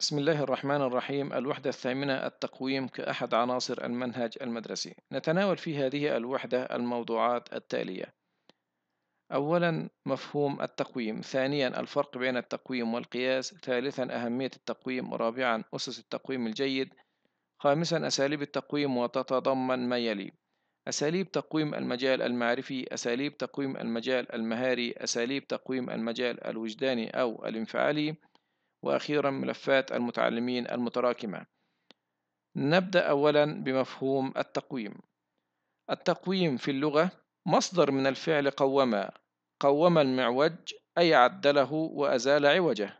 بسم الله الرحمن الرحيم الوحدة الثامنة التقويم كأحد عناصر المنهج المدرسي نتناول في هذه الوحدة الموضوعات التالية أولا مفهوم التقويم ثانيا الفرق بين التقويم والقياس ثالثا أهمية التقويم رابعا أسس التقويم الجيد خامسا أساليب التقويم وتتضمن ما يلي أساليب تقويم المجال المعرفي أساليب تقويم المجال المهاري أساليب تقويم المجال الوجداني أو الانفعالي وأخيرا ملفات المتعلمين المتراكمة نبدأ أولا بمفهوم التقويم التقويم في اللغة مصدر من الفعل قوم قوم المعوج أي عدله وأزال عوجه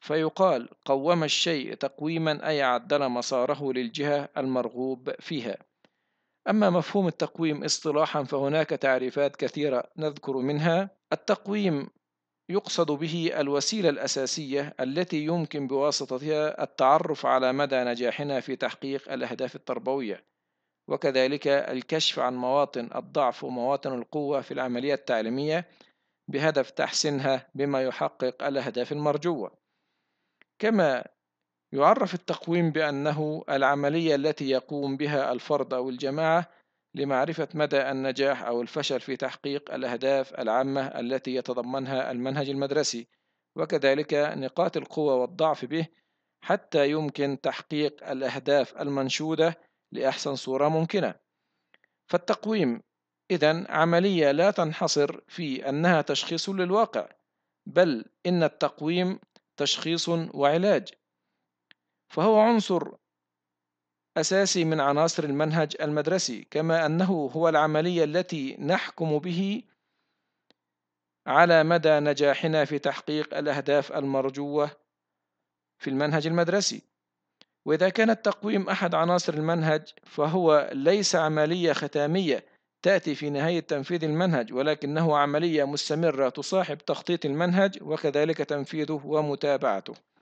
فيقال قوم الشيء تقويما أي عدل مساره للجهة المرغوب فيها أما مفهوم التقويم اصطلاحا فهناك تعريفات كثيرة نذكر منها التقويم يقصد به الوسيلة الأساسية التي يمكن بواسطتها التعرف على مدى نجاحنا في تحقيق الأهداف التربوية وكذلك الكشف عن مواطن الضعف ومواطن القوة في العملية التعليمية بهدف تحسينها بما يحقق الأهداف المرجوة كما يعرف التقويم بأنه العملية التي يقوم بها الفرد أو الجماعة لمعرفة مدى النجاح أو الفشل في تحقيق الأهداف العامة التي يتضمنها المنهج المدرسي وكذلك نقاط القوة والضعف به حتى يمكن تحقيق الأهداف المنشودة لأحسن صورة ممكنة فالتقويم إذا عملية لا تنحصر في أنها تشخيص للواقع بل إن التقويم تشخيص وعلاج فهو عنصر أساسي من عناصر المنهج المدرسي كما أنه هو العملية التي نحكم به على مدى نجاحنا في تحقيق الأهداف المرجوة في المنهج المدرسي وإذا كان التقويم أحد عناصر المنهج فهو ليس عملية ختامية تأتي في نهاية تنفيذ المنهج ولكنه عملية مستمرة تصاحب تخطيط المنهج وكذلك تنفيذه ومتابعته